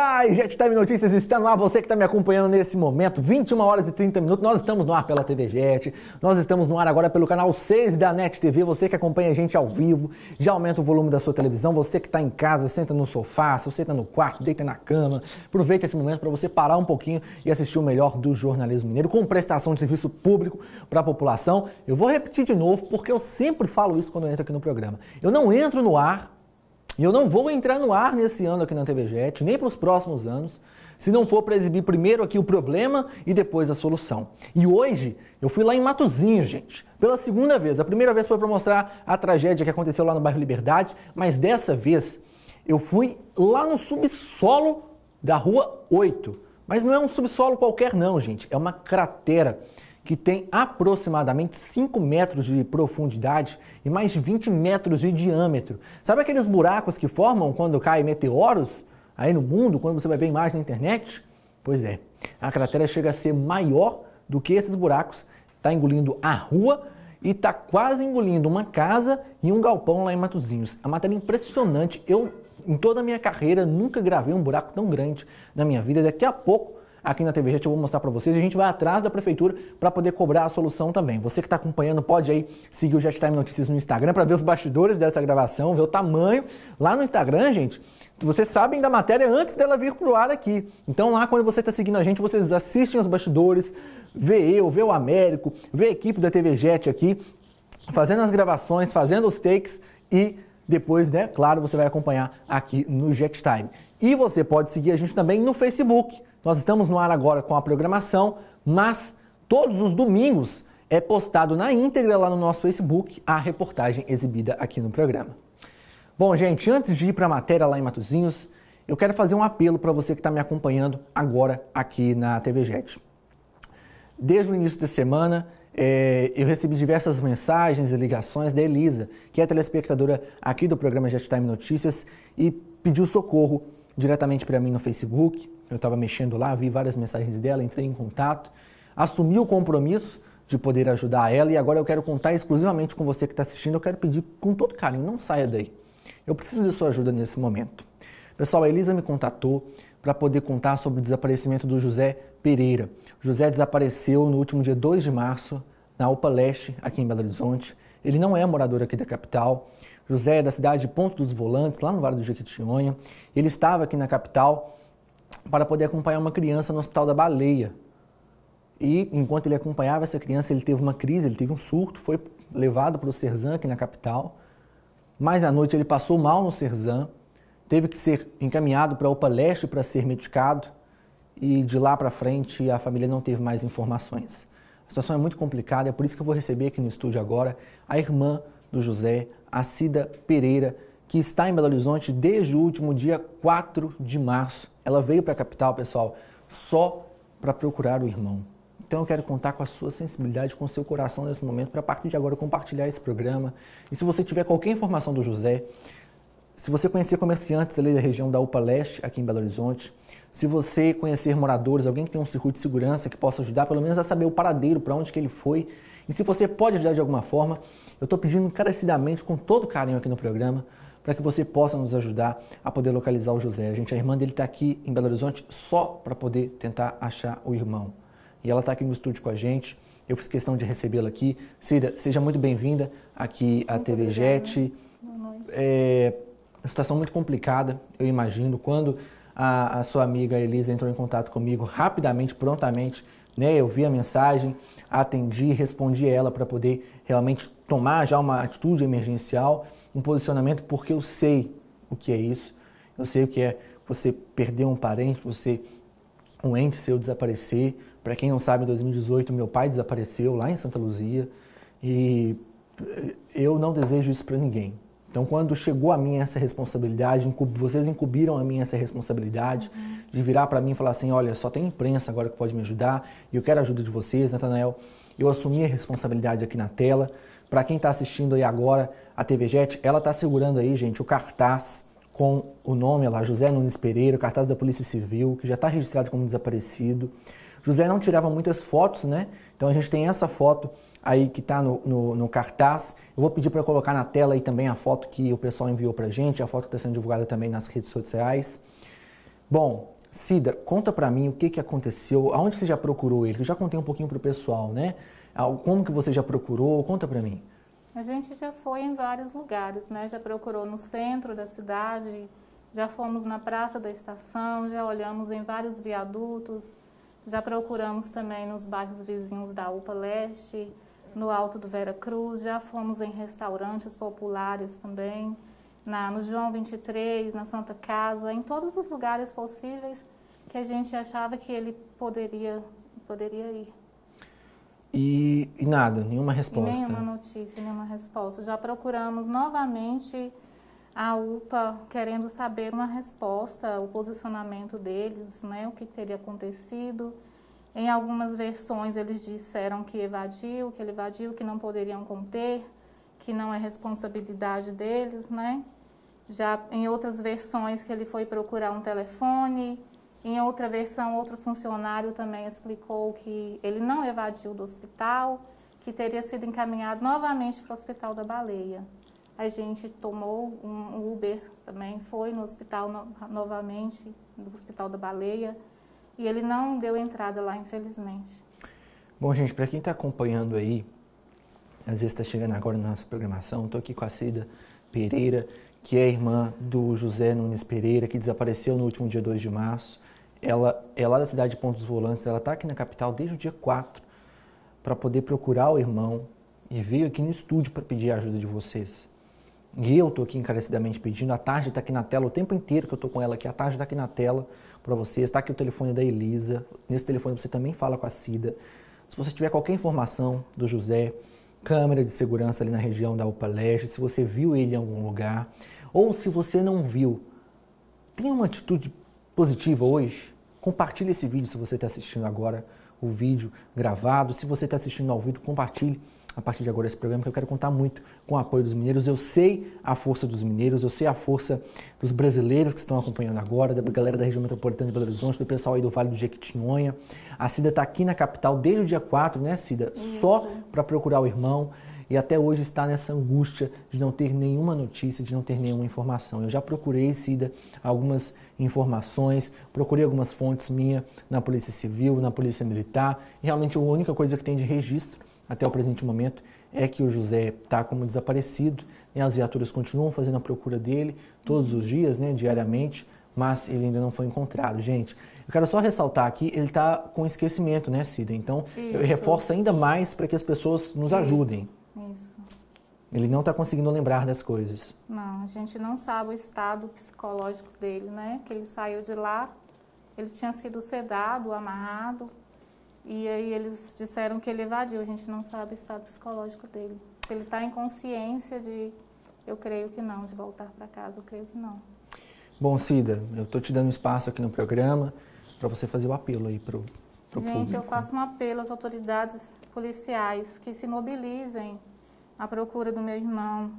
Gerais, JetTime Notícias está no ar. Você que está me acompanhando nesse momento, 21 horas e 30 minutos. Nós estamos no ar pela TV Jet, nós estamos no ar agora pelo canal 6 da NET TV. Você que acompanha a gente ao vivo, já aumenta o volume da sua televisão. Você que está em casa, senta no sofá, senta no quarto, deita na cama. Aproveita esse momento para você parar um pouquinho e assistir o melhor do jornalismo mineiro com prestação de serviço público para a população. Eu vou repetir de novo porque eu sempre falo isso quando eu entro aqui no programa. Eu não entro no ar e eu não vou entrar no ar nesse ano aqui na TV Jet, nem para os próximos anos, se não for para exibir primeiro aqui o problema e depois a solução. E hoje eu fui lá em Matozinho, gente, pela segunda vez. A primeira vez foi para mostrar a tragédia que aconteceu lá no bairro Liberdade, mas dessa vez eu fui lá no subsolo da Rua 8. Mas não é um subsolo qualquer não, gente, é uma cratera que tem aproximadamente 5 metros de profundidade e mais de 20 metros de diâmetro. Sabe aqueles buracos que formam quando caem meteoros aí no mundo, quando você vai ver imagem na internet? Pois é, a cratera chega a ser maior do que esses buracos, está engolindo a rua e está quase engolindo uma casa e um galpão lá em Matozinhos. É a matéria é impressionante. Eu, em toda a minha carreira, nunca gravei um buraco tão grande na minha vida. Daqui a pouco aqui na TV Gente, eu vou mostrar para vocês. E a gente vai atrás da prefeitura para poder cobrar a solução também. Você que está acompanhando pode aí seguir o Jet Time Notícias no Instagram para ver os bastidores dessa gravação, ver o tamanho. Lá no Instagram, gente, vocês sabem da matéria antes dela vir para o ar aqui. Então lá, quando você está seguindo a gente, vocês assistem os bastidores, vê eu, vê o Américo, vê a equipe da TV Jet aqui, fazendo as gravações, fazendo os takes e depois, né, claro, você vai acompanhar aqui no Jet Time. E você pode seguir a gente também no Facebook. Nós estamos no ar agora com a programação, mas todos os domingos é postado na íntegra lá no nosso Facebook a reportagem exibida aqui no programa. Bom, gente, antes de ir para a matéria lá em Matozinhos, eu quero fazer um apelo para você que está me acompanhando agora aqui na TV Jet. Desde o início da semana, é, eu recebi diversas mensagens e ligações da Elisa, que é telespectadora aqui do programa Jet Time Notícias, e pediu socorro diretamente para mim no Facebook. Eu estava mexendo lá, vi várias mensagens dela, entrei em contato, assumi o compromisso de poder ajudar ela e agora eu quero contar exclusivamente com você que está assistindo. Eu quero pedir com todo carinho, não saia daí. Eu preciso de sua ajuda nesse momento. Pessoal, a Elisa me contatou para poder contar sobre o desaparecimento do José Pereira. José desapareceu no último dia 2 de março na UPA Leste, aqui em Belo Horizonte. Ele não é morador aqui da capital. José é da cidade de Ponto dos Volantes, lá no Vale do Jequitinhonha. Ele estava aqui na capital para poder acompanhar uma criança no Hospital da Baleia. E enquanto ele acompanhava essa criança, ele teve uma crise, ele teve um surto, foi levado para o Serzan aqui na capital. Mas à noite ele passou mal no Serzan, teve que ser encaminhado para a UPA Leste para ser medicado e de lá para frente a família não teve mais informações. A situação é muito complicada, é por isso que eu vou receber aqui no estúdio agora a irmã do José Acida Pereira, que está em Belo Horizonte desde o último dia 4 de março. Ela veio para a capital, pessoal, só para procurar o irmão. Então eu quero contar com a sua sensibilidade, com o seu coração nesse momento, para a partir de agora compartilhar esse programa. E se você tiver qualquer informação do José, se você conhecer comerciantes ali da região da UPA Leste, aqui em Belo Horizonte, se você conhecer moradores, alguém que tem um circuito de segurança que possa ajudar, pelo menos a saber o paradeiro, para onde que ele foi, e se você pode ajudar de alguma forma, eu estou pedindo encarecidamente, com todo carinho aqui no programa, para que você possa nos ajudar a poder localizar o José. A gente, a irmã dele está aqui em Belo Horizonte só para poder tentar achar o irmão. E ela está aqui no estúdio com a gente. Eu fiz questão de recebê-la aqui. Cida, seja muito bem-vinda aqui à muito TV obrigada. JET. É uma situação é muito complicada, eu imagino. Quando a, a, sua amiga Elisa entrou em contato comigo rapidamente, prontamente, né? Eu vi a mensagem, atendi, respondi ela para poder realmente tomar já uma atitude emergencial, um posicionamento, porque eu sei o que é isso. Eu sei o que é você perder um parente, você um ente seu desaparecer. Para quem não sabe, em 2018 meu pai desapareceu lá em Santa Luzia e eu não desejo isso para ninguém. Então, quando chegou a mim essa responsabilidade, vocês incumbiram a mim essa responsabilidade uhum. de virar para mim e falar assim: olha, só tem imprensa agora que pode me ajudar e eu quero a ajuda de vocês, Natanael. Eu assumi a responsabilidade aqui na tela. Para quem está assistindo aí agora a TV Jet, ela está segurando aí, gente, o cartaz com o nome lá, José Nunes Pereira, o cartaz da Polícia Civil, que já está registrado como desaparecido. José não tirava muitas fotos, né? Então a gente tem essa foto aí que está no, no, no, cartaz. Eu vou pedir para colocar na tela aí também a foto que o pessoal enviou para a gente, a foto que está sendo divulgada também nas redes sociais. Bom, Cida, conta para mim o que, que aconteceu, aonde você já procurou ele? Eu já contei um pouquinho para o pessoal, né? Ah, como que você já procurou? Conta para mim. A gente já foi em vários lugares, né? Já procurou no centro da cidade, já fomos na Praça da Estação, já olhamos em vários viadutos, já procuramos também nos bairros vizinhos da UPA Leste, no Alto do Vera Cruz, já fomos em restaurantes populares também, na, no João 23, na Santa Casa, em todos os lugares possíveis que a gente achava que ele poderia, poderia ir. E, e nada, nenhuma resposta? E nenhuma notícia, nenhuma resposta. Já procuramos novamente a UPA querendo saber uma resposta, o posicionamento deles, né, o que teria acontecido. Em algumas versões eles disseram que evadiu, que ele evadiu, que não poderiam conter, que não é responsabilidade deles, né? Já em outras versões que ele foi procurar um telefone, em outra versão outro funcionário também explicou que ele não evadiu do hospital, que teria sido encaminhado novamente para o Hospital da Baleia a gente tomou um Uber também, foi no hospital no, novamente, no Hospital da Baleia, e ele não deu entrada lá, infelizmente. Bom, gente, para quem está acompanhando aí, às vezes está chegando agora na nossa programação, estou aqui com a Cida Pereira, que é irmã do José Nunes Pereira, que desapareceu no último dia 2 de março. Ela é lá da cidade de Pontos Volantes, ela está aqui na capital desde o dia 4 para poder procurar o irmão e veio aqui no estúdio para pedir a ajuda de vocês. E eu estou aqui encarecidamente pedindo, a tarde está aqui na tela, o tempo inteiro que eu estou com ela aqui, a tarde está aqui na tela para vocês, está aqui o telefone da Elisa, nesse telefone você também fala com a Cida. Se você tiver qualquer informação do José, câmera de segurança ali na região da UPA Leste, se você viu ele em algum lugar, ou se você não viu, tenha uma atitude positiva hoje, compartilhe esse vídeo se você está assistindo agora, o vídeo gravado, se você está assistindo ao vivo, compartilhe a partir de agora esse programa, que eu quero contar muito com o apoio dos mineiros. Eu sei a força dos mineiros, eu sei a força dos brasileiros que estão acompanhando agora, da galera da região metropolitana de Belo Horizonte, do pessoal aí do Vale do Jequitinhonha. A Cida está aqui na capital desde o dia 4, né, Cida? Isso. Só para procurar o irmão e até hoje está nessa angústia de não ter nenhuma notícia, de não ter nenhuma informação. Eu já procurei, Cida, algumas informações, procurei algumas fontes minhas na Polícia Civil, na Polícia Militar, e realmente a única coisa que tem de registro até o presente momento, é que o José está como desaparecido. Né? As viaturas continuam fazendo a procura dele todos os dias, né? diariamente, mas ele ainda não foi encontrado. Gente, eu quero só ressaltar aqui, ele está com esquecimento, né, Cida? Então, Isso. eu reforço ainda mais para que as pessoas nos ajudem. Isso. Ele não está conseguindo lembrar das coisas. Não, a gente não sabe o estado psicológico dele, né? Que ele saiu de lá, ele tinha sido sedado, amarrado, e aí eles disseram que ele evadiu, a gente não sabe o estado psicológico dele. Se ele está em consciência de, eu creio que não, de voltar para casa, eu creio que não. Bom, Cida, eu estou te dando espaço aqui no programa para você fazer o apelo aí para o público. Gente, eu faço um apelo às autoridades policiais que se mobilizem à procura do meu irmão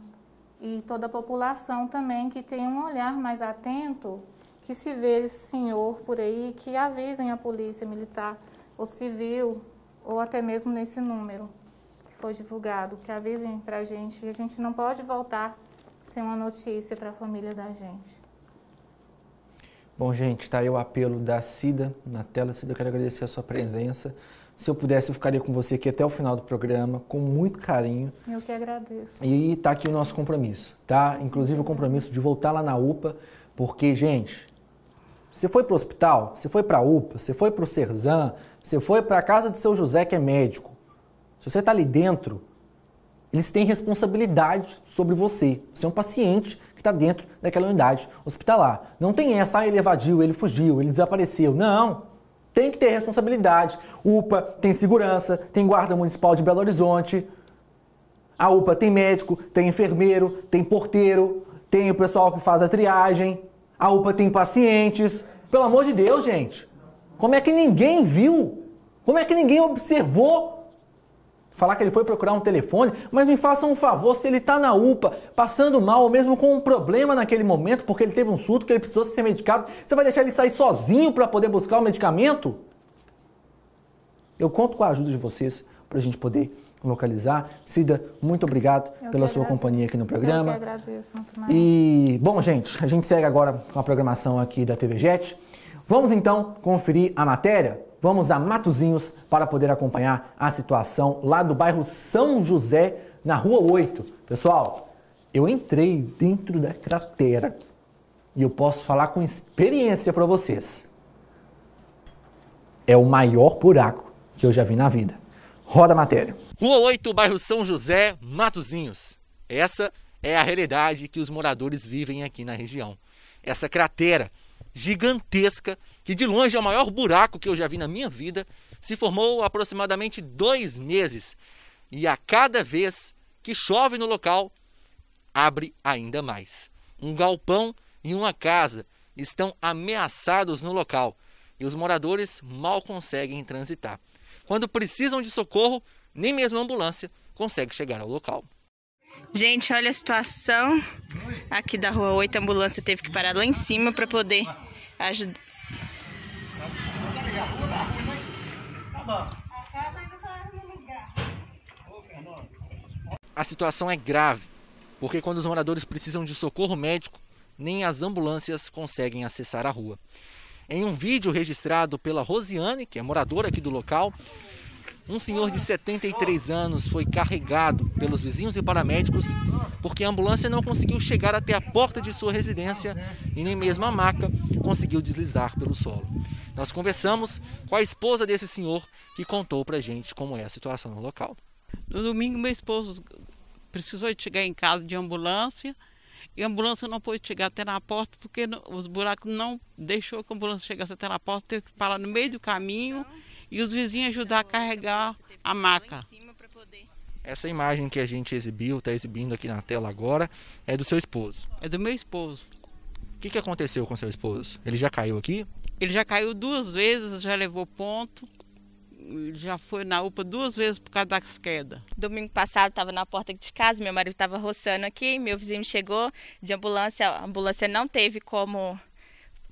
e toda a população também que tenha um olhar mais atento, que se vê esse senhor por aí, que avisem a polícia militar ou civil, ou até mesmo nesse número que foi divulgado, que avisem para a gente. A gente não pode voltar sem uma notícia para a família da gente. Bom, gente, tá aí o apelo da Cida na tela. Cida, eu quero agradecer a sua presença. Se eu pudesse, eu ficaria com você aqui até o final do programa, com muito carinho. Eu que agradeço. E tá aqui o nosso compromisso, tá? Inclusive o compromisso de voltar lá na UPA, porque, gente, você foi para o hospital, você foi para a UPA, você foi para o Serzan, você foi para a casa do seu José, que é médico. Se você está ali dentro, eles têm responsabilidade sobre você. Você é um paciente que está dentro daquela unidade hospitalar. Não tem essa, ah, ele evadiu, ele fugiu, ele desapareceu. Não. Tem que ter responsabilidade. UPA tem segurança, tem guarda municipal de Belo Horizonte. A UPA tem médico, tem enfermeiro, tem porteiro, tem o pessoal que faz a triagem. A UPA tem pacientes. Pelo amor de Deus, gente. Como é que ninguém viu? Como é que ninguém observou? Falar que ele foi procurar um telefone, mas me façam um favor, se ele está na UPA, passando mal ou mesmo com um problema naquele momento, porque ele teve um surto, que ele precisou ser medicado, você vai deixar ele sair sozinho para poder buscar o medicamento? Eu conto com a ajuda de vocês para a gente poder localizar. Cida, muito obrigado Eu pela sua agradeço. companhia aqui no programa. Eu que agradeço, E, bom, gente, a gente segue agora com a programação aqui da TV Jet. Vamos então conferir a matéria? Vamos a Matozinhos para poder acompanhar a situação lá do bairro São José, na Rua 8. Pessoal, eu entrei dentro da cratera e eu posso falar com experiência para vocês. É o maior buraco que eu já vi na vida. Roda a matéria. Rua 8, bairro São José, Matozinhos. Essa é a realidade que os moradores vivem aqui na região. Essa cratera gigantesca, que de longe é o maior buraco que eu já vi na minha vida, se formou aproximadamente dois meses. E a cada vez que chove no local, abre ainda mais. Um galpão e uma casa estão ameaçados no local e os moradores mal conseguem transitar. Quando precisam de socorro, nem mesmo a ambulância consegue chegar ao local. Gente, olha a situação aqui da rua 8, a ambulância teve que parar lá em cima para poder ajudar. A situação é grave, porque quando os moradores precisam de socorro médico, nem as ambulâncias conseguem acessar a rua. Em um vídeo registrado pela Rosiane, que é moradora aqui do local, um senhor de 73 anos foi carregado pelos vizinhos e paramédicos porque a ambulância não conseguiu chegar até a porta de sua residência e nem mesmo a maca conseguiu deslizar pelo solo. Nós conversamos com a esposa desse senhor que contou pra gente como é a situação no local. No domingo, meu esposo precisou chegar em casa de ambulância e a ambulância não pôde chegar até na porta porque os buracos não deixou que a ambulância chegasse até na porta, teve que parar no meio do caminho e os vizinhos ajudar a carregar a maca. Essa imagem que a gente exibiu, está exibindo aqui na tela agora, é do seu esposo. É do meu esposo. O que, que aconteceu com seu esposo? Ele já caiu aqui? Ele já caiu duas vezes, já levou ponto. Já foi na UPA duas vezes por causa das quedas. Domingo passado estava na porta de casa, meu marido estava roçando aqui, meu vizinho chegou de ambulância, a ambulância não teve como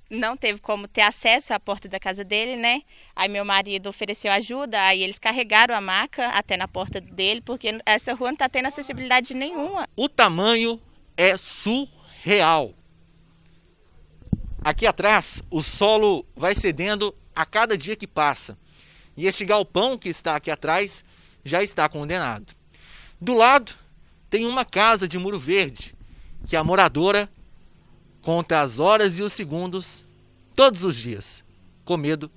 não teve como ter acesso à porta da casa dele, né? Aí meu marido ofereceu ajuda, aí eles carregaram a maca até na porta dele, porque essa rua não está tendo acessibilidade nenhuma. O tamanho é surreal. Aqui atrás, o solo vai cedendo a cada dia que passa. E este galpão que está aqui atrás já está condenado. Do lado, tem uma casa de muro verde que a moradora conta as horas e os segundos todos os dias, com medo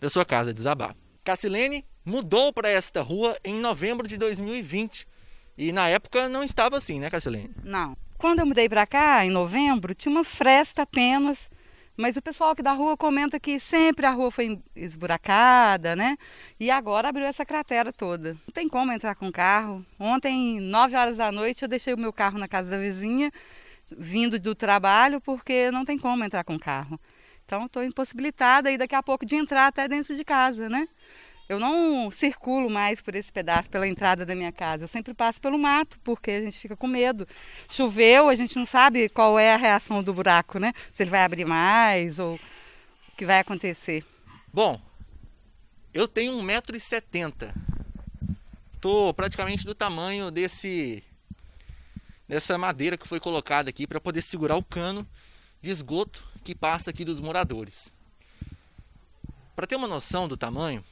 da sua casa desabar. Cassilene mudou para esta rua em novembro de 2020 e na época não estava assim, né, Cassilene? Não. Quando eu mudei para cá, em novembro, tinha uma fresta apenas, mas o pessoal aqui da rua comenta que sempre a rua foi esburacada, né? E agora abriu essa cratera toda. Não tem como entrar com carro. Ontem, 9 horas da noite, eu deixei o meu carro na casa da vizinha vindo do trabalho, porque não tem como entrar com carro. Então estou impossibilitada e daqui a pouco de entrar até dentro de casa, né? Eu não circulo mais por esse pedaço, pela entrada da minha casa. Eu sempre passo pelo mato, porque a gente fica com medo. Choveu, a gente não sabe qual é a reação do buraco, né? Se ele vai abrir mais ou o que vai acontecer. Bom, eu tenho 1,70m. Estou praticamente do tamanho desse dessa madeira que foi colocada aqui para poder segurar o cano de esgoto que passa aqui dos moradores. Para ter uma noção do tamanho,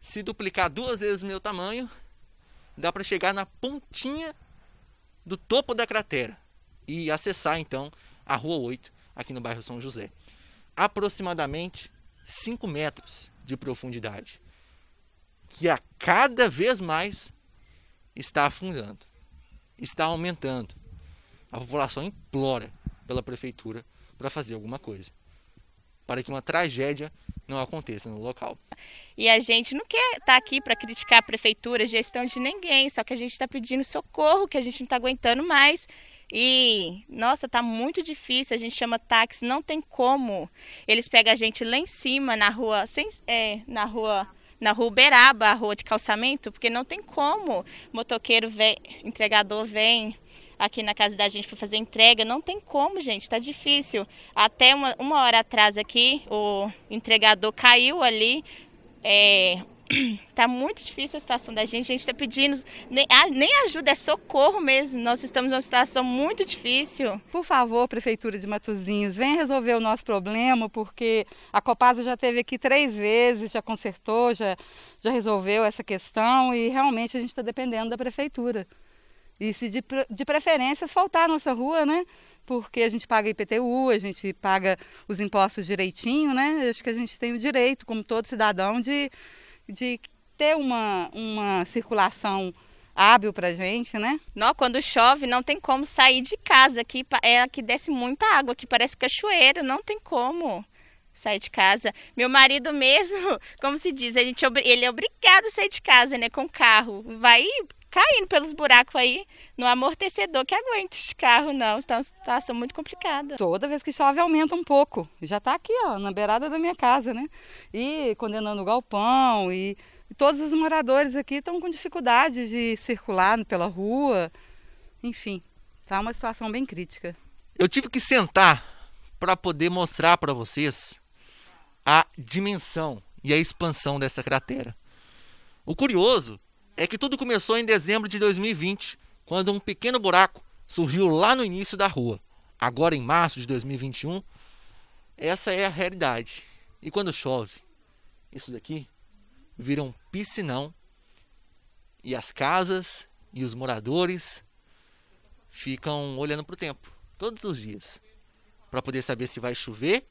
se duplicar duas vezes o meu tamanho, dá para chegar na pontinha do topo da cratera e acessar então a Rua 8 aqui no bairro São José. Aproximadamente 5 metros de profundidade, que a cada vez mais está afundando está aumentando. A população implora pela prefeitura para fazer alguma coisa, para que uma tragédia não aconteça no local. E a gente não quer estar tá aqui para criticar a prefeitura, gestão de ninguém, só que a gente está pedindo socorro, que a gente não está aguentando mais. E, nossa, tá muito difícil, a gente chama táxi, não tem como. Eles pegam a gente lá em cima, na rua, sem, é, na rua na rua Uberaba, a rua de calçamento, porque não tem como motoqueiro vem, entregador vem aqui na casa da gente para fazer entrega, não tem como, gente, está difícil. Até uma, uma hora atrás aqui, o entregador caiu ali, é, Tá muito difícil a situação da gente. A gente está pedindo nem, nem ajuda, é socorro mesmo. Nós estamos numa situação muito difícil. Por favor, Prefeitura de Matozinhos, venha resolver o nosso problema, porque a Copasa já teve aqui três vezes, já consertou, já, já resolveu essa questão e realmente a gente está dependendo da Prefeitura. E se de, de preferência asfaltar a nossa rua, né? Porque a gente paga IPTU, a gente paga os impostos direitinho, né? Acho que a gente tem o direito, como todo cidadão, de de ter uma, uma circulação hábil para gente, né? Não, quando chove não tem como sair de casa aqui, é que desce muita água, aqui parece cachoeira, não tem como sair de casa. Meu marido mesmo, como se diz, a gente ele é obrigado a sair de casa, né, com carro. Vai caindo pelos buracos aí, no amortecedor que aguente de carro, não. Então, é situação muito complicada. Toda vez que chove, aumenta um pouco. Já está aqui, ó, na beirada da minha casa, né? E condenando o galpão e todos os moradores aqui estão com dificuldade de circular pela rua. Enfim, tá uma situação bem crítica. Eu tive que sentar para poder mostrar para vocês a dimensão e a expansão dessa cratera. O curioso é que tudo começou em dezembro de 2020, quando um pequeno buraco surgiu lá no início da rua. Agora, em março de 2021, essa é a realidade. E quando chove, isso daqui vira um piscinão e as casas e os moradores ficam olhando para o tempo todos os dias para poder saber se vai chover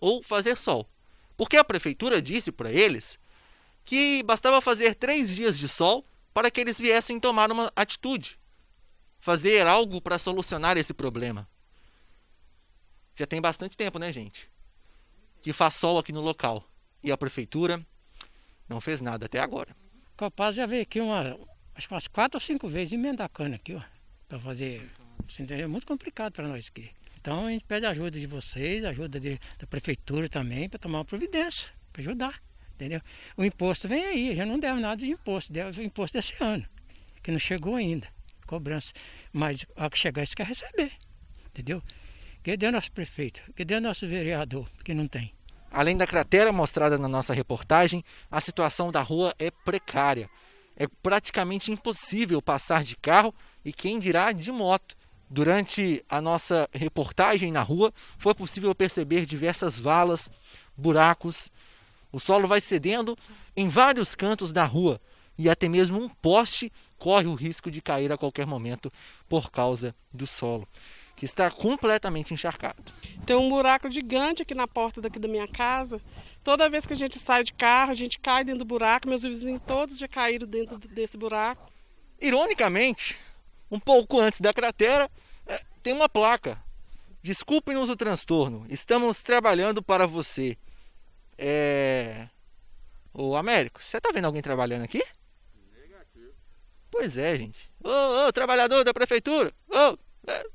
ou fazer sol. Porque a prefeitura disse para eles que bastava fazer três dias de sol para que eles viessem tomar uma atitude, fazer algo para solucionar esse problema. Já tem bastante tempo, né, gente? Que faz sol aqui no local. E a prefeitura não fez nada até agora. Capaz já veio aqui uma, acho que umas quatro ou cinco vezes emendar a cana aqui, ó. Para fazer. Assim, é muito complicado para nós aqui. Então a gente pede a ajuda de vocês, ajuda de, da prefeitura também, para tomar uma providência, para ajudar entendeu? O imposto vem aí, já não deve nada de imposto, deve o imposto desse ano, que não chegou ainda, cobrança. Mas ao que chegar isso quer receber, entendeu? Cadê o nosso prefeito? Cadê o nosso vereador que não tem? Além da cratera mostrada na nossa reportagem, a situação da rua é precária. É praticamente impossível passar de carro e quem dirá de moto. Durante a nossa reportagem na rua, foi possível perceber diversas valas, buracos o solo vai cedendo em vários cantos da rua e até mesmo um poste corre o risco de cair a qualquer momento por causa do solo, que está completamente encharcado. Tem um buraco gigante aqui na porta daqui da minha casa. Toda vez que a gente sai de carro, a gente cai dentro do buraco. Meus vizinhos todos já caíram dentro desse buraco. Ironicamente, um pouco antes da cratera, é, tem uma placa. Desculpe-nos o transtorno, estamos trabalhando para você. É. Ô Américo, você tá vendo alguém trabalhando aqui? Negativo. Pois é, gente. Ô, ô, trabalhador da prefeitura! Ô! É...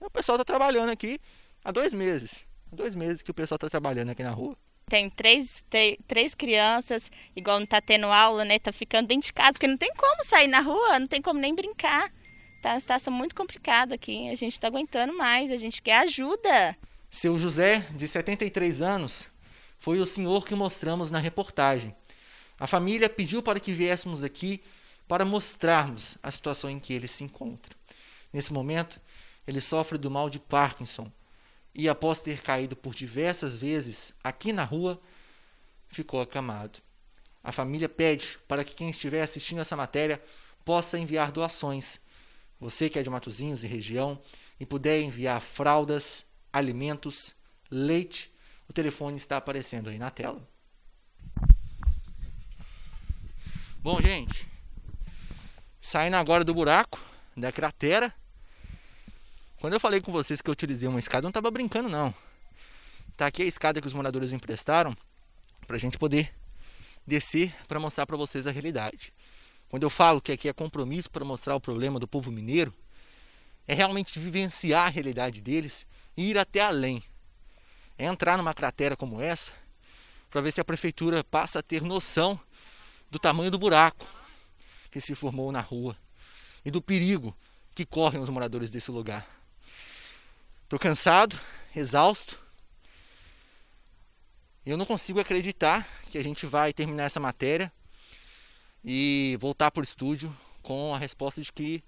O pessoal tá trabalhando aqui há dois meses. Há dois meses que o pessoal tá trabalhando aqui na rua tem três, três, crianças, igual não tá tendo aula, né? Tá ficando dentro de casa, porque não tem como sair na rua, não tem como nem brincar. Tá uma situação muito complicada aqui. A gente tá aguentando mais, a gente quer ajuda. Seu José, de 73 anos, foi o senhor que mostramos na reportagem. A família pediu para que viéssemos aqui para mostrarmos a situação em que ele se encontra. Nesse momento, ele sofre do mal de Parkinson e, após ter caído por diversas vezes aqui na rua, ficou acamado. A família pede para que quem estiver assistindo essa matéria possa enviar doações. Você que é de Matozinhos e região e puder enviar fraldas, alimentos, leite o telefone está aparecendo aí na tela. Bom, gente, saindo agora do buraco, da cratera. Quando eu falei com vocês que eu utilizei uma escada, eu não estava brincando não. Tá aqui a escada que os moradores emprestaram para a gente poder descer para mostrar para vocês a realidade. Quando eu falo que aqui é compromisso para mostrar o problema do povo mineiro, é realmente vivenciar a realidade deles e ir até além é entrar numa cratera como essa para ver se a prefeitura passa a ter noção do tamanho do buraco que se formou na rua e do perigo que correm os moradores desse lugar. Estou cansado, exausto. Eu não consigo acreditar que a gente vai terminar essa matéria e voltar para o estúdio com a resposta de que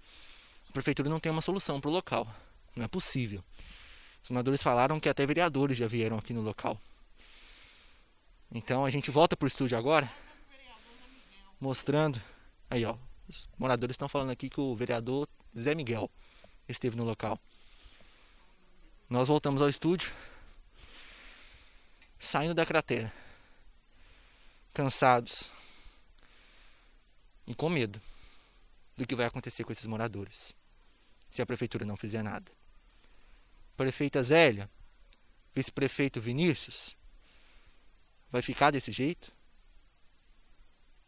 a prefeitura não tem uma solução para o local. Não é possível. Os moradores falaram que até vereadores já vieram aqui no local. Então a gente volta pro estúdio agora, mostrando. Aí, ó, os moradores estão falando aqui que o vereador Zé Miguel esteve no local. Nós voltamos ao estúdio, saindo da cratera, cansados e com medo do que vai acontecer com esses moradores se a prefeitura não fizer nada prefeita Zélia, vice-prefeito Vinícius? Vai ficar desse jeito?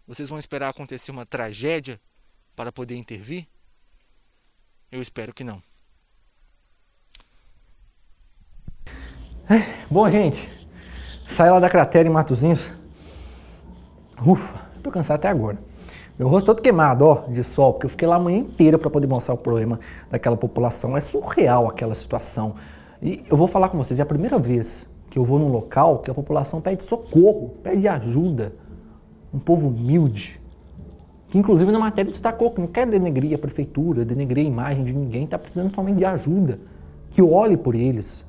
Vocês vão esperar acontecer uma tragédia para poder intervir? Eu espero que não. É, bom, gente, saí lá da cratera em Matozinhos. Ufa, tô cansado até agora. Meu rosto todo queimado, ó, de sol, porque eu fiquei lá a manhã inteira para poder mostrar o problema daquela população. É surreal aquela situação. E eu vou falar com vocês, é a primeira vez que eu vou num local que a população pede socorro, pede ajuda. Um povo humilde. Que inclusive na matéria destacou que não quer denegrir a prefeitura, denegrir a imagem de ninguém, está precisando somente de ajuda. Que olhe por eles,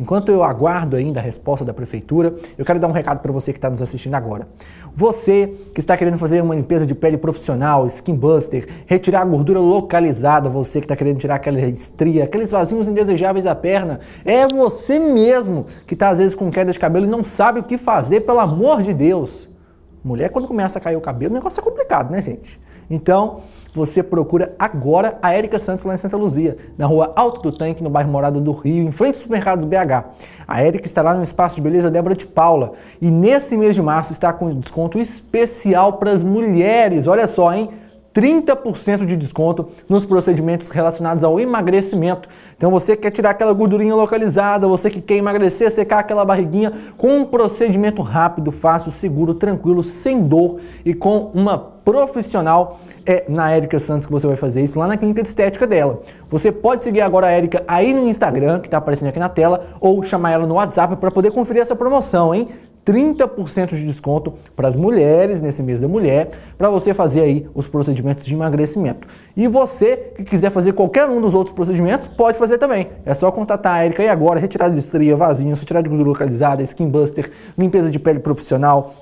Enquanto eu aguardo ainda a resposta da prefeitura, eu quero dar um recado para você que está nos assistindo agora. Você que está querendo fazer uma limpeza de pele profissional, skin buster, retirar a gordura localizada, você que está querendo tirar aquela estria, aqueles vasinhos indesejáveis da perna, é você mesmo que está às vezes com queda de cabelo e não sabe o que fazer, pelo amor de Deus. Mulher, quando começa a cair o cabelo, o negócio é complicado, né, gente? Então, você procura agora a Érica Santos lá em Santa Luzia, na rua Alto do Tanque, no bairro Morada do Rio, em frente supermercado do BH. A Érica estará no espaço de beleza Débora de Paula e nesse mês de março está com desconto especial para as mulheres. Olha só, hein? 30% de desconto nos procedimentos relacionados ao emagrecimento. Então você quer tirar aquela gordurinha localizada, você que quer emagrecer, secar aquela barriguinha com um procedimento rápido, fácil, seguro, tranquilo, sem dor e com uma profissional, é na Érica Santos que você vai fazer isso lá na clínica de estética dela. Você pode seguir agora a Érica aí no Instagram, que está aparecendo aqui na tela, ou chamar ela no WhatsApp para poder conferir essa promoção, hein? 30% de desconto para as mulheres nesse mês da mulher, para você fazer aí os procedimentos de emagrecimento. E você que quiser fazer qualquer um dos outros procedimentos, pode fazer também. É só contatar a Erika e agora, retirada de estria, vasinhos, retirada de gordura localizada, skin buster, limpeza de pele profissional,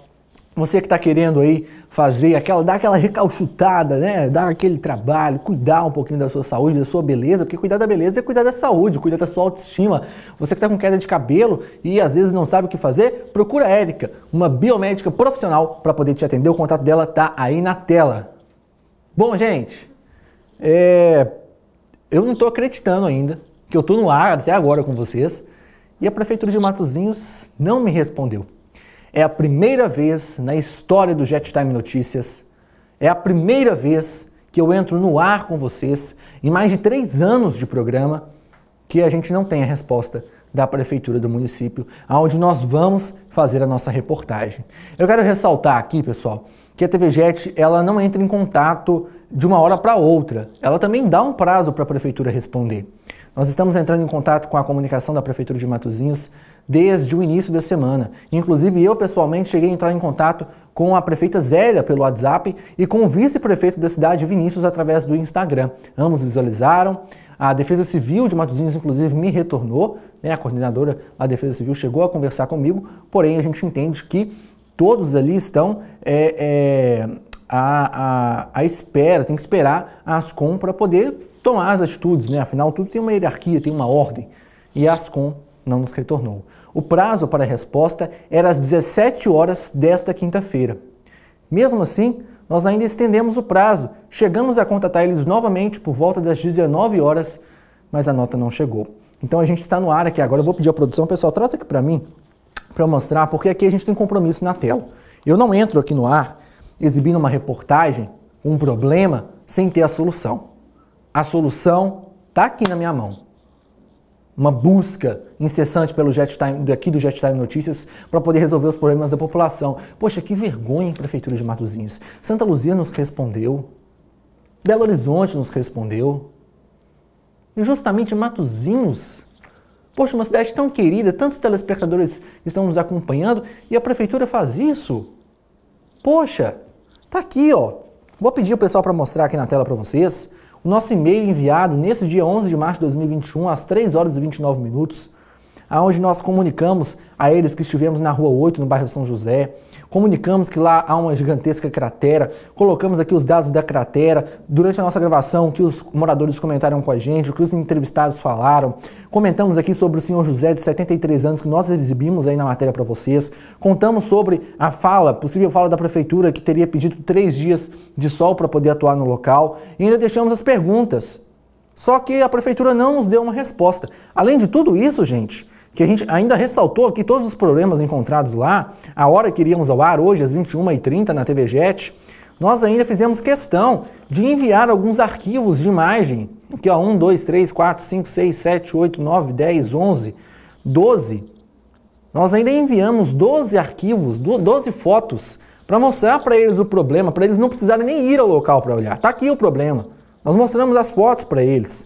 você que está querendo aí fazer aquela, dar aquela recalchutada, né? Dar aquele trabalho, cuidar um pouquinho da sua saúde, da sua beleza, porque cuidar da beleza é cuidar da saúde, cuidar da sua autoestima. Você que está com queda de cabelo e às vezes não sabe o que fazer, procura a Érica, uma biomédica profissional, para poder te atender. O contato dela tá aí na tela. Bom, gente, é... eu não estou acreditando ainda que eu estou no ar até agora com vocês e a Prefeitura de Matozinhos não me respondeu. É a primeira vez na história do Jet Time Notícias, é a primeira vez que eu entro no ar com vocês, em mais de três anos de programa, que a gente não tem a resposta da prefeitura do município, aonde nós vamos fazer a nossa reportagem. Eu quero ressaltar aqui, pessoal, que a TV Jet ela não entra em contato de uma hora para outra. Ela também dá um prazo para a prefeitura responder. Nós estamos entrando em contato com a comunicação da Prefeitura de Matozinhos desde o início da semana. Inclusive, eu pessoalmente cheguei a entrar em contato com a prefeita Zélia pelo WhatsApp e com o vice-prefeito da cidade, Vinícius, através do Instagram. Ambos visualizaram. A Defesa Civil de Matozinhos, inclusive, me retornou. Né? A coordenadora da Defesa Civil chegou a conversar comigo, porém, a gente entende que todos ali estão. É, é, à, à, à espera, tem que esperar as compras para poder tomar então, as atitudes, né? afinal, tudo tem uma hierarquia, tem uma ordem. E Ascom não nos retornou. O prazo para a resposta era às 17 horas desta quinta-feira. Mesmo assim, nós ainda estendemos o prazo, chegamos a contatar eles novamente por volta das 19 horas, mas a nota não chegou. Então a gente está no ar aqui agora. Eu vou pedir à produção, pessoal, traz aqui para mim para mostrar, porque aqui a gente tem compromisso na tela. Eu não entro aqui no ar exibindo uma reportagem, um problema, sem ter a solução. A solução está aqui na minha mão. Uma busca incessante pelo Jet Time, daqui do Jet Time Notícias, para poder resolver os problemas da população. Poxa, que vergonha, Prefeitura de Matozinhos. Santa Luzia nos respondeu. Belo Horizonte nos respondeu. E justamente Matozinhos Poxa, uma cidade tão querida, tantos telespectadores estão nos acompanhando e a prefeitura faz isso. Poxa, tá aqui, ó. Vou pedir o pessoal para mostrar aqui na tela para vocês. O nosso e-mail enviado nesse dia 11 de março de 2021, às 3 horas e 29 minutos, aonde nós comunicamos a eles que estivemos na Rua 8, no bairro São José, Comunicamos que lá há uma gigantesca cratera, colocamos aqui os dados da cratera durante a nossa gravação, que os moradores comentaram com a gente, o que os entrevistados falaram. Comentamos aqui sobre o senhor José de 73 anos que nós exibimos aí na matéria para vocês. Contamos sobre a fala, possível fala da prefeitura que teria pedido três dias de sol para poder atuar no local. E ainda deixamos as perguntas. Só que a prefeitura não nos deu uma resposta. Além de tudo isso, gente, que a gente ainda ressaltou aqui todos os problemas encontrados lá, a hora que iríamos ao ar, hoje às 21h30 na TV Jet, nós ainda fizemos questão de enviar alguns arquivos de imagem, aqui é 1, 2, 3, 4, 5, 6, 7, 8, 9, 10, 11, 12. Nós ainda enviamos 12 arquivos, 12 fotos, para mostrar para eles o problema, para eles não precisarem nem ir ao local para olhar. Está aqui o problema. Nós mostramos as fotos para eles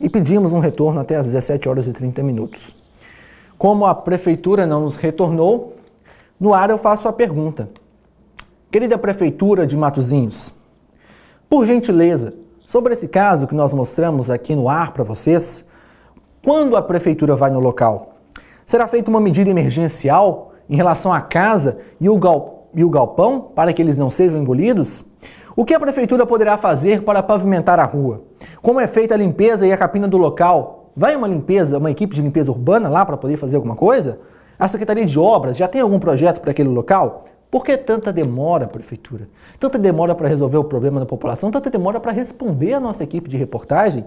e pedimos um retorno até às 17 horas e 30 minutos. Como a prefeitura não nos retornou, no ar eu faço a pergunta. Querida prefeitura de Matozinhos, por gentileza, sobre esse caso que nós mostramos aqui no ar para vocês, quando a prefeitura vai no local? Será feita uma medida emergencial em relação à casa e o, gal e o galpão para que eles não sejam engolidos? O que a prefeitura poderá fazer para pavimentar a rua? Como é feita a limpeza e a capina do local? vai uma limpeza, uma equipe de limpeza urbana lá para poder fazer alguma coisa? A Secretaria de Obras já tem algum projeto para aquele local? Por que tanta demora, prefeitura? Tanta demora para resolver o problema da população, tanta demora para responder a nossa equipe de reportagem?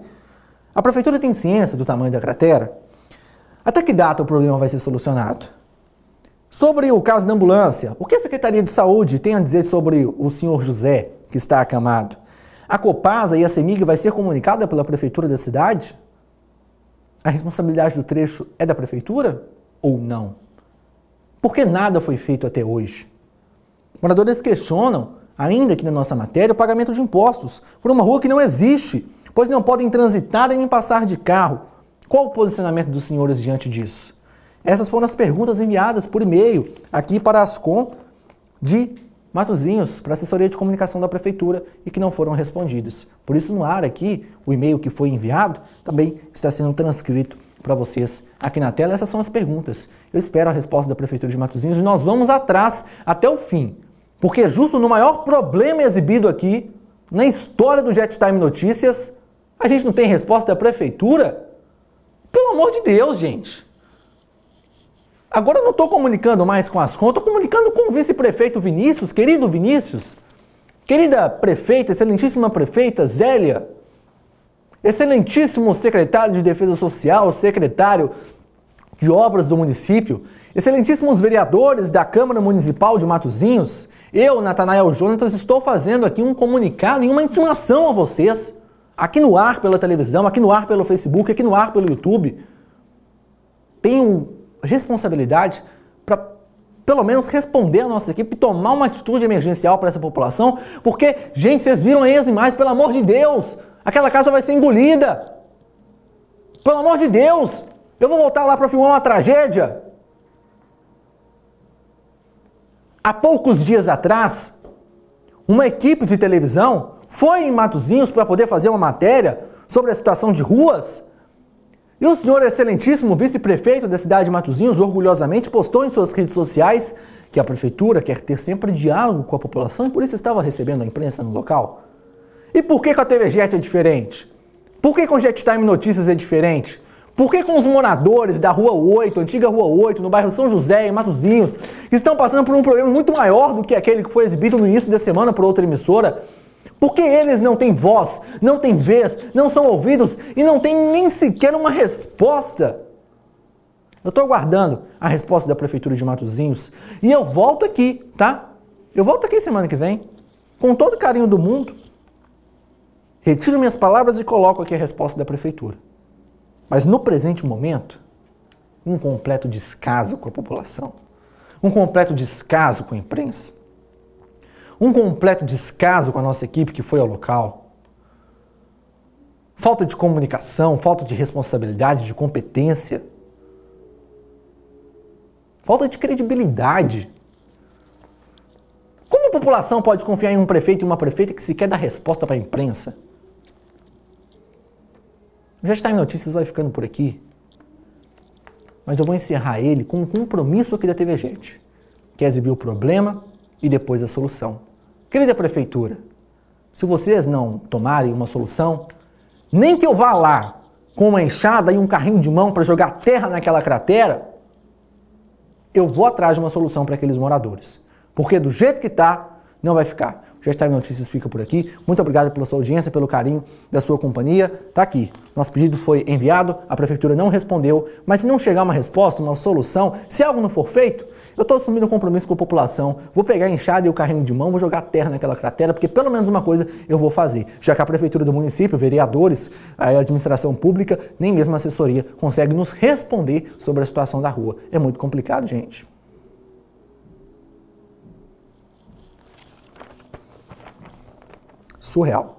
A prefeitura tem ciência do tamanho da cratera? Até que data o problema vai ser solucionado? Sobre o caso da ambulância, o que a Secretaria de Saúde tem a dizer sobre o senhor José, que está acamado? A Copasa e a CEMIG vai ser comunicada pela prefeitura da cidade? a responsabilidade do trecho é da prefeitura ou não? Por que nada foi feito até hoje? Moradores questionam, ainda que na nossa matéria, o pagamento de impostos por uma rua que não existe, pois não podem transitar e nem passar de carro. Qual o posicionamento dos senhores diante disso? Essas foram as perguntas enviadas por e-mail aqui para a Ascom de Matozinhos para assessoria de comunicação da prefeitura e que não foram respondidos. Por isso, no ar aqui, o e-mail que foi enviado também está sendo transcrito para vocês aqui na tela. Essas são as perguntas. Eu espero a resposta da prefeitura de Matozinhos e nós vamos atrás até o fim. Porque é justo no maior problema exibido aqui na história do Jet Time Notícias, a gente não tem resposta da prefeitura? Pelo amor de Deus, gente! Agora eu não estou comunicando mais com as contas, estou comunicando com o vice-prefeito Vinícius, querido Vinícius, querida prefeita, excelentíssima prefeita Zélia, excelentíssimo secretário de Defesa Social, secretário de Obras do município, excelentíssimos vereadores da Câmara Municipal de Matozinhos, eu, Natanael Jonatas, estou fazendo aqui um comunicado e uma intimação a vocês, aqui no ar pela televisão, aqui no ar pelo Facebook, aqui no ar pelo YouTube. um responsabilidade para pelo menos responder a nossa equipe, tomar uma atitude emergencial para essa população, porque, gente, vocês viram aí as imagens, pelo amor de Deus, aquela casa vai ser engolida. Pelo amor de Deus, eu vou voltar lá para filmar uma tragédia. Há poucos dias atrás, uma equipe de televisão foi em Matozinhos para poder fazer uma matéria sobre a situação de ruas e o senhor excelentíssimo vice-prefeito da cidade de Matozinhos orgulhosamente postou em suas redes sociais que a prefeitura quer ter sempre diálogo com a população e por isso estava recebendo a imprensa no local. E por que com a TV Jet é diferente? Por que com o Jet Time Notícias é diferente? Por que com os moradores da Rua 8, antiga Rua 8, no bairro São José, em Matozinhos, que estão passando por um problema muito maior do que aquele que foi exibido no início da semana por outra emissora, porque eles não têm voz, não têm vez, não são ouvidos e não têm nem sequer uma resposta. Eu estou aguardando a resposta da Prefeitura de Matozinhos e eu volto aqui, tá? Eu volto aqui semana que vem, com todo o carinho do mundo. Retiro minhas palavras e coloco aqui a resposta da Prefeitura. Mas no presente momento, um completo descaso com a população, um completo descaso com a imprensa, um completo descaso com a nossa equipe que foi ao local. Falta de comunicação, falta de responsabilidade, de competência. Falta de credibilidade. Como a população pode confiar em um prefeito e uma prefeita que sequer dá resposta para a imprensa? Já está em notícias, vai ficando por aqui. Mas eu vou encerrar ele com um compromisso aqui da TV Gente, que é exibir o problema e depois a solução. Querida é prefeitura, se vocês não tomarem uma solução, nem que eu vá lá com uma enxada e um carrinho de mão para jogar terra naquela cratera, eu vou atrás de uma solução para aqueles moradores. Porque do jeito que está, não vai ficar. Just Time Notícias fica por aqui. Muito obrigado pela sua audiência, pelo carinho da sua companhia. Tá aqui. Nosso pedido foi enviado, a prefeitura não respondeu, mas se não chegar uma resposta, uma solução, se algo não for feito, eu estou assumindo um compromisso com a população. Vou pegar a enxada e o carrinho de mão, vou jogar terra naquela cratera, porque pelo menos uma coisa eu vou fazer. Já que a prefeitura do município, vereadores, a administração pública, nem mesmo a assessoria consegue nos responder sobre a situação da rua. É muito complicado, gente. surreal.